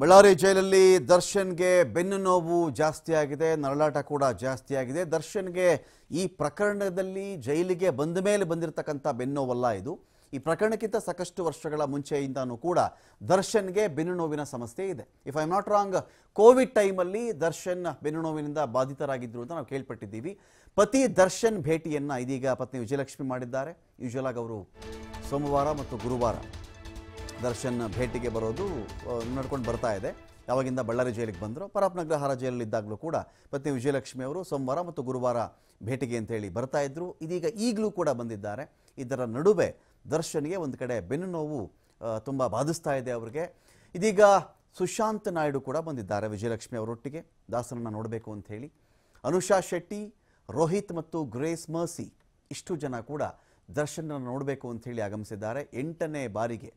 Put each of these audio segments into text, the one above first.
ಬಳ್ಳಾರಿ ಜೈಲಲ್ಲಿ ದರ್ಶನ್ಗೆ ಬೆನ್ನು ನೋವು ಜಾಸ್ತಿ ಆಗಿದೆ ನರಳಾಟ ಕೂಡ ಜಾಸ್ತಿ ಆಗಿದೆ ದರ್ಶನ್ಗೆ ಈ ಪ್ರಕರಣದಲ್ಲಿ ಜೈಲಿಗೆ ಬಂದ ಮೇಲೆ ಬಂದಿರತಕ್ಕಂಥ ಬೆನ್ನೋವಲ್ಲ ಇದು ಈ ಪ್ರಕರಣಕ್ಕಿಂತ ಸಾಕಷ್ಟು ವರ್ಷಗಳ ಮುಂಚೆಯಿಂದನೂ ಕೂಡ ದರ್ಶನ್ಗೆ ಬೆನ್ನು ನೋವಿನ ಸಮಸ್ಯೆ ಇದೆ if I not wrong Covid ಟೈಮಲ್ಲಿ ದರ್ಶನ್ ಬೆನ್ನು ನೋವಿನಿಂದ ಬಾಧಿತರಾಗಿದ್ದರು ಅಂತ ನಾವು ಕೇಳ್ಪಟ್ಟಿದ್ದೀವಿ ಪತಿ ದರ್ಶನ್ ಭೇಟಿಯನ್ನು ಇದೀಗ ಪತ್ನಿ ವಿಜಯಲಕ್ಷ್ಮಿ ಮಾಡಿದ್ದಾರೆ ಆಗಿ ಅವರು ಸೋಮವಾರ ಮತ್ತು ಗುರುವಾರ ದರ್ಶನ್ ಭೇಟಿಗೆ ಬರೋದು ನಡ್ಕೊಂಡು ಬರ್ತಾ ಇದೆ ಯಾವಾಗಿಂದ ಬಳ್ಳಾರಿ ಜೈಲಿಗೆ ಬಂದರು ಪರಪ್ಪನಗರ ಹರ ಜೈಲಲ್ಲಿದ್ದಾಗಲೂ ಕೂಡ ಪತ್ನಿ ವಿಜಯಲಕ್ಷ್ಮಿ ಅವರು ಸೋಮವಾರ ಮತ್ತು ಗುರುವಾರ ಭೇಟಿಗೆ ಅಂತ ಹೇಳಿ ಬರ್ತಾ ಇದ್ದರು ಇದೀಗ ಈಗಲೂ ಕೂಡ ಬಂದಿದ್ದಾರೆ ಇದರ ನಡುವೆ ದರ್ಶನ್ಗೆ ಒಂದು ಕಡೆ ಬೆನ್ನು ನೋವು ತುಂಬ ಬಾಧಿಸ್ತಾ ಇದೆ ಅವರಿಗೆ ಇದೀಗ ಸುಶಾಂತ್ ನಾಯ್ಡು ಕೂಡ ಬಂದಿದ್ದಾರೆ ವಿಜಯಲಕ್ಷ್ಮಿ ಅವರೊಟ್ಟಿಗೆ ದಾಸರನ್ನು ನೋಡಬೇಕು ಅಂತ ಹೇಳಿ ಅನುಷಾ ಶೆಟ್ಟಿ ರೋಹಿತ್ ಮತ್ತು ಗ್ರೇಸ್ ಮರ್ಸಿ ಇಷ್ಟು ಜನ ಕೂಡ ದರ್ಶನನ್ನು ನೋಡಬೇಕು ಅಂಥೇಳಿ ಆಗಮಿಸಿದ್ದಾರೆ ಎಂಟನೇ ಬಾರಿಗೆ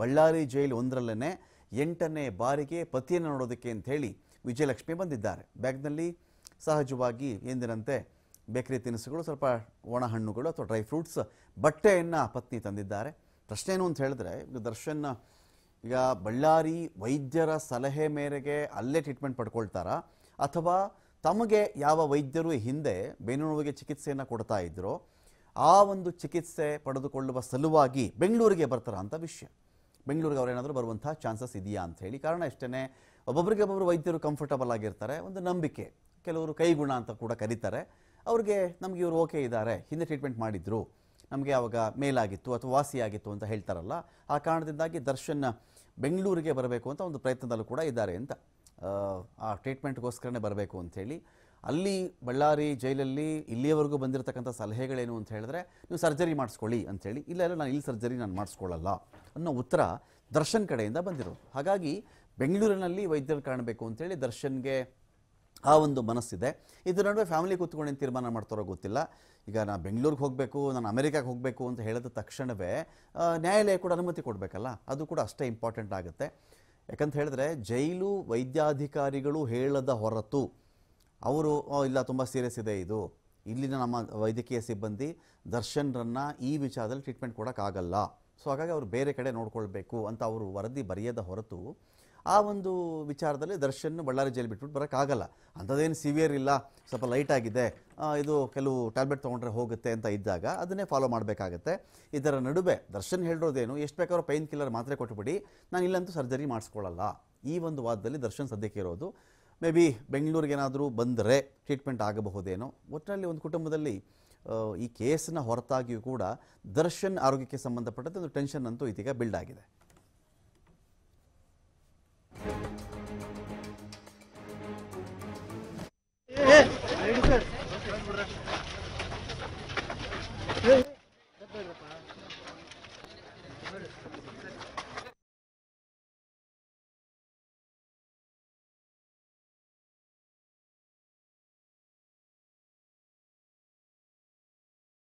ಬಳ್ಳಾರಿ ಜೈಲು ಒಂದರಲ್ಲೇ ಎಂಟನೇ ಬಾರಿಗೆ ಪತಿಯನ್ನು ನೋಡೋದಕ್ಕೆ ಅಂತ ಹೇಳಿ ವಿಜಯಲಕ್ಷ್ಮಿ ಬಂದಿದ್ದಾರೆ ಬ್ಯಾಗ್ನಲ್ಲಿ ಸಹಜವಾಗಿ ಎಂದಿನಂತೆ ಬೇಕರಿ ತಿನಿಸುಗಳು ಸ್ವಲ್ಪ ಒಣಹಣ್ಣುಗಳು ಹಣ್ಣುಗಳು ಅಥವಾ ಡ್ರೈ ಫ್ರೂಟ್ಸ್ ಬಟ್ಟೆಯನ್ನು ಪತ್ನಿ ತಂದಿದ್ದಾರೆ ಪ್ರಶ್ನೆ ಏನು ಅಂತ ಹೇಳಿದ್ರೆ ಈಗ ದರ್ಶನ್ ಈಗ ಬಳ್ಳಾರಿ ವೈದ್ಯರ ಸಲಹೆ ಮೇರೆಗೆ ಅಲ್ಲೇ ಟ್ರೀಟ್ಮೆಂಟ್ ಪಡ್ಕೊಳ್ತಾರಾ ಅಥವಾ ತಮಗೆ ಯಾವ ವೈದ್ಯರು ಹಿಂದೆ ನೋವಿಗೆ ಚಿಕಿತ್ಸೆಯನ್ನು ಕೊಡ್ತಾ ಇದ್ರೋ ಆ ಒಂದು ಚಿಕಿತ್ಸೆ ಪಡೆದುಕೊಳ್ಳುವ ಸಲುವಾಗಿ ಬೆಂಗಳೂರಿಗೆ ಬರ್ತಾರ ಅಂತ ವಿಷಯ ಬೆಂಗಳೂರಿಗೆ ಅವರೇನಾದರೂ ಬರುವಂಥ ಚಾನ್ಸಸ್ ಇದೆಯಾ ಅಂತ ಹೇಳಿ ಕಾರಣ ಇಷ್ಟೇ ಒಬ್ಬೊಬ್ಬರಿಗೆ ಒಬ್ಬೊಬ್ಬರು ವೈದ್ಯರು ಕಂಫರ್ಟಬಲ್ ಆಗಿರ್ತಾರೆ ಒಂದು ನಂಬಿಕೆ ಕೆಲವರು ಕೈಗುಣ ಅಂತ ಕೂಡ ಕರೀತಾರೆ ಅವ್ರಿಗೆ ನಮಗೆ ಇವರು ಓಕೆ ಇದ್ದಾರೆ ಹಿಂದೆ ಟ್ರೀಟ್ಮೆಂಟ್ ಮಾಡಿದ್ರು ನಮಗೆ ಆವಾಗ ಮೇಲಾಗಿತ್ತು ಅಥವಾ ವಾಸಿಯಾಗಿತ್ತು ಅಂತ ಹೇಳ್ತಾರಲ್ಲ ಆ ಕಾರಣದಿಂದಾಗಿ ದರ್ಶನ್ ಬೆಂಗಳೂರಿಗೆ ಬರಬೇಕು ಅಂತ ಒಂದು ಪ್ರಯತ್ನದಲ್ಲೂ ಕೂಡ ಇದ್ದಾರೆ ಅಂತ ಆ ಟ್ರೀಟ್ಮೆಂಟ್ಗೋಸ್ಕರನೇ ಬರಬೇಕು ಅಂಥೇಳಿ ಅಲ್ಲಿ ಬಳ್ಳಾರಿ ಜೈಲಲ್ಲಿ ಇಲ್ಲಿಯವರೆಗೂ ಬಂದಿರತಕ್ಕಂಥ ಸಲಹೆಗಳೇನು ಅಂತ ಹೇಳಿದ್ರೆ ನೀವು ಸರ್ಜರಿ ಮಾಡಿಸ್ಕೊಳ್ಳಿ ಅಂಥೇಳಿ ಇಲ್ಲ ಇಲ್ಲ ನಾನು ಇಲ್ಲಿ ಸರ್ಜರಿ ನಾನು ಮಾಡಿಸ್ಕೊಳ್ಳಲ್ಲ ಅನ್ನೋ ಉತ್ತರ ದರ್ಶನ್ ಕಡೆಯಿಂದ ಬಂದಿರೋದು ಹಾಗಾಗಿ ಬೆಂಗಳೂರಿನಲ್ಲಿ ವೈದ್ಯರು ಕಾಣಬೇಕು ಅಂಥೇಳಿ ದರ್ಶನ್ಗೆ ಆ ಒಂದು ಮನಸ್ಸಿದೆ ಇದ್ರ ನಡುವೆ ಫ್ಯಾಮಿಲಿ ಕೂತ್ಕೊಂಡು ತೀರ್ಮಾನ ಮಾಡ್ತಾರೋ ಗೊತ್ತಿಲ್ಲ ಈಗ ನಾನು ಬೆಂಗಳೂರಿಗೆ ಹೋಗಬೇಕು ನಾನು ಅಮೆರಿಕಾಗೆ ಹೋಗಬೇಕು ಅಂತ ಹೇಳಿದ ತಕ್ಷಣವೇ ನ್ಯಾಯಾಲಯ ಕೂಡ ಅನುಮತಿ ಕೊಡಬೇಕಲ್ಲ ಅದು ಕೂಡ ಅಷ್ಟೇ ಇಂಪಾರ್ಟೆಂಟ್ ಆಗುತ್ತೆ ಯಾಕಂತ ಹೇಳಿದ್ರೆ ಜೈಲು ವೈದ್ಯಾಧಿಕಾರಿಗಳು ಹೇಳದ ಹೊರತು ಅವರು ಇಲ್ಲ ತುಂಬ ಸೀರಿಯಸ್ ಇದೆ ಇದು ಇಲ್ಲಿನ ನಮ್ಮ ವೈದ್ಯಕೀಯ ಸಿಬ್ಬಂದಿ ದರ್ಶನ್ರನ್ನು ಈ ವಿಚಾರದಲ್ಲಿ ಟ್ರೀಟ್ಮೆಂಟ್ ಕೊಡೋಕ್ಕಾಗಲ್ಲ ಸೊ ಹಾಗಾಗಿ ಅವರು ಬೇರೆ ಕಡೆ ನೋಡ್ಕೊಳ್ಬೇಕು ಅಂತ ಅವರು ವರದಿ ಬರೆಯದ ಹೊರತು ಆ ಒಂದು ವಿಚಾರದಲ್ಲಿ ದರ್ಶನ್ ಬಳ್ಳಾರಿ ಜೈಲು ಬಿಟ್ಬಿಟ್ಟು ಬರೋಕ್ಕಾಗಲ್ಲ ಅಂಥದ್ದೇನು ಸಿವಿಯರ್ ಇಲ್ಲ ಸ್ವಲ್ಪ ಲೈಟ್ ಆಗಿದೆ ಇದು ಕೆಲವು ಟ್ಯಾಬ್ಲೆಟ್ ತೊಗೊಂಡ್ರೆ ಹೋಗುತ್ತೆ ಅಂತ ಇದ್ದಾಗ ಅದನ್ನೇ ಫಾಲೋ ಮಾಡಬೇಕಾಗತ್ತೆ ಇದರ ನಡುವೆ ದರ್ಶನ್ ಹೇಳಿರೋದೇನು ಎಷ್ಟು ಬೇಕಾದ್ರೂ ಪೈನ್ ಕಿಲ್ಲರ್ ಮಾತ್ರೆ ಕೊಟ್ಟುಬಿಡಿ ನಾನು ಇಲ್ಲಂತೂ ಸರ್ಜರಿ ಮಾಡಿಸ್ಕೊಳ್ಳಲ್ಲ ಈ ಒಂದು ವಾದದಲ್ಲಿ ದರ್ಶನ್ ಸದ್ಯಕ್ಕೆ ಇರೋದು ಮೇ ಬಿ ಬೆಂಗಳೂರಿಗೇನಾದರೂ ಬಂದರೆ ಟ್ರೀಟ್ಮೆಂಟ್ ಆಗಬಹುದೇನೋ ಒಟ್ಟಿನಲ್ಲಿ ಒಂದು ಕುಟುಂಬದಲ್ಲಿ ಈ ಕೇಸನ್ನ ಹೊರತಾಗಿಯೂ ಕೂಡ ದರ್ಶನ್ ಆರೋಗ್ಯಕ್ಕೆ ಸಂಬಂಧಪಟ್ಟಂತೆ ಒಂದು ಟೆನ್ಷನ್ ಅಂತೂ ಇದೀಗ ಬಿಲ್ಡ್ ಆಗಿದೆ